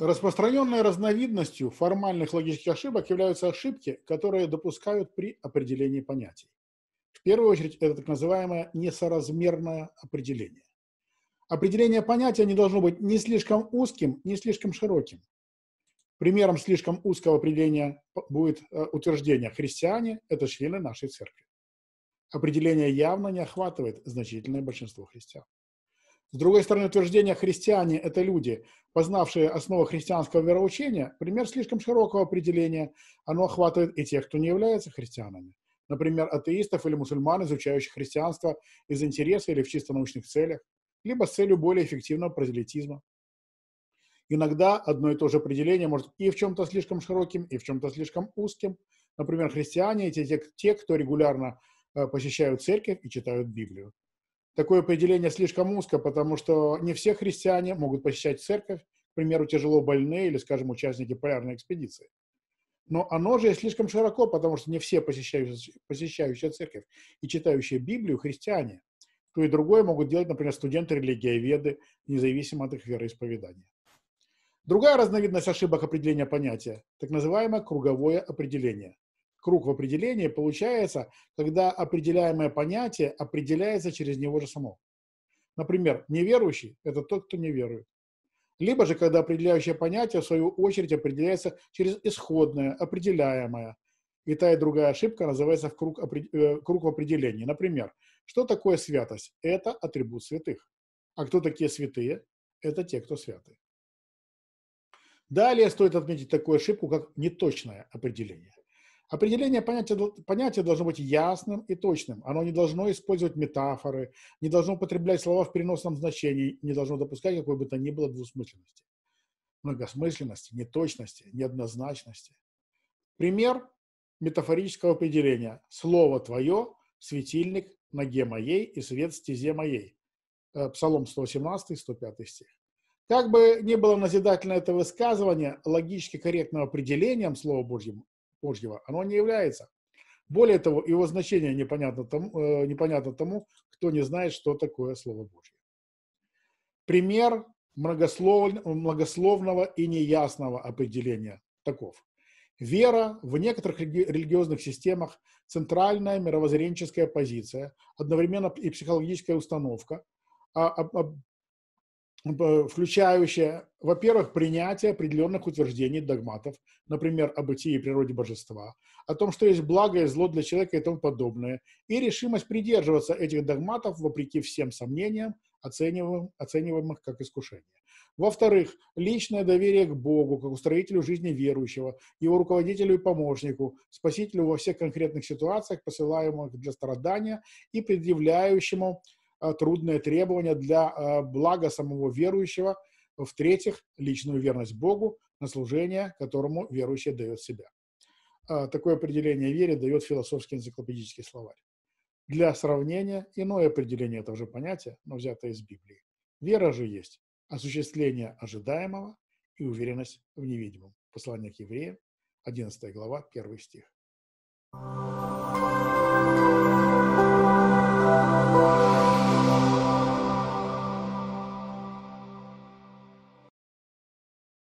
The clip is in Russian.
Распространенной разновидностью формальных логических ошибок являются ошибки, которые допускают при определении понятий. В первую очередь, это так называемое несоразмерное определение. Определение понятия не должно быть ни слишком узким, ни слишком широким. Примером слишком узкого определения будет э, утверждение «христиане – это члены нашей церкви». Определение явно не охватывает значительное большинство христиан. С другой стороны, утверждение «христиане – это люди», познавшие основы христианского вероучения, пример слишком широкого определения, оно охватывает и тех, кто не является христианами. Например, атеистов или мусульман, изучающих христианство из интереса или в чисто научных целях, либо с целью более эффективного прозелитизма. Иногда одно и то же определение может и в чем-то слишком широким, и в чем-то слишком узким. Например, христиане – это те, те, кто регулярно э, посещают церковь и читают Библию. Такое определение слишком узко, потому что не все христиане могут посещать церковь, к примеру, тяжело больные или, скажем, участники полярной экспедиции. Но оно же слишком широко, потому что не все посещающие, посещающие церковь и читающие Библию христиане. То и другое могут делать, например, студенты религиоведы, независимо от их вероисповедания. Другая разновидность ошибок определения понятия – так называемое круговое определение круг в определении получается, когда определяемое понятие определяется через него же само. Например, неверующий – это тот, кто не верует. Либо же, когда определяющее понятие, в свою очередь, определяется через исходное, определяемое. И та и другая ошибка называется в круг, э, круг в определении. Например, что такое святость? Это атрибут святых. А кто такие святые? Это те, кто святы. Далее стоит отметить такую ошибку, как неточное определение. Определение понятия, понятия должно быть ясным и точным. Оно не должно использовать метафоры, не должно употреблять слова в переносном значении, не должно допускать какой бы то ни было двусмысленности, многосмысленности, неточности, неоднозначности. Пример метафорического определения. «Слово твое – светильник ноге моей и свет стезе моей». Э, Псалом 118, 105 стих. Как бы ни было назидательно это высказывание, логически корректным определением Слова Божьим Божьего, оно не является. Более того, его значение непонятно тому, э, непонятно тому кто не знает, что такое Слово Божье. Пример многословного и неясного определения таков. Вера в некоторых религиозных системах – центральная мировоззренческая позиция, одновременно и психологическая установка, а, а, а включающая, во-первых, принятие определенных утверждений, догматов, например, о бытии и природе божества, о том, что есть благо и зло для человека и тому подобное, и решимость придерживаться этих догматов вопреки всем сомнениям, оцениваемых, оцениваемых как искушение. Во-вторых, личное доверие к Богу, как устроителю жизни верующего, его руководителю и помощнику, спасителю во всех конкретных ситуациях, посылаемых для страдания и предъявляющему Э, трудное требование для э, блага самого верующего, в-третьих, личную верность Богу на служение, которому верующий дает себя. Э, такое определение вере дает философский энциклопедический словарь. Для сравнения, иное определение этого же понятия, но взятое из Библии. Вера же есть осуществление ожидаемого и уверенность в невидимом. Послание к евреям, 11 глава, 1 стих. Thank you.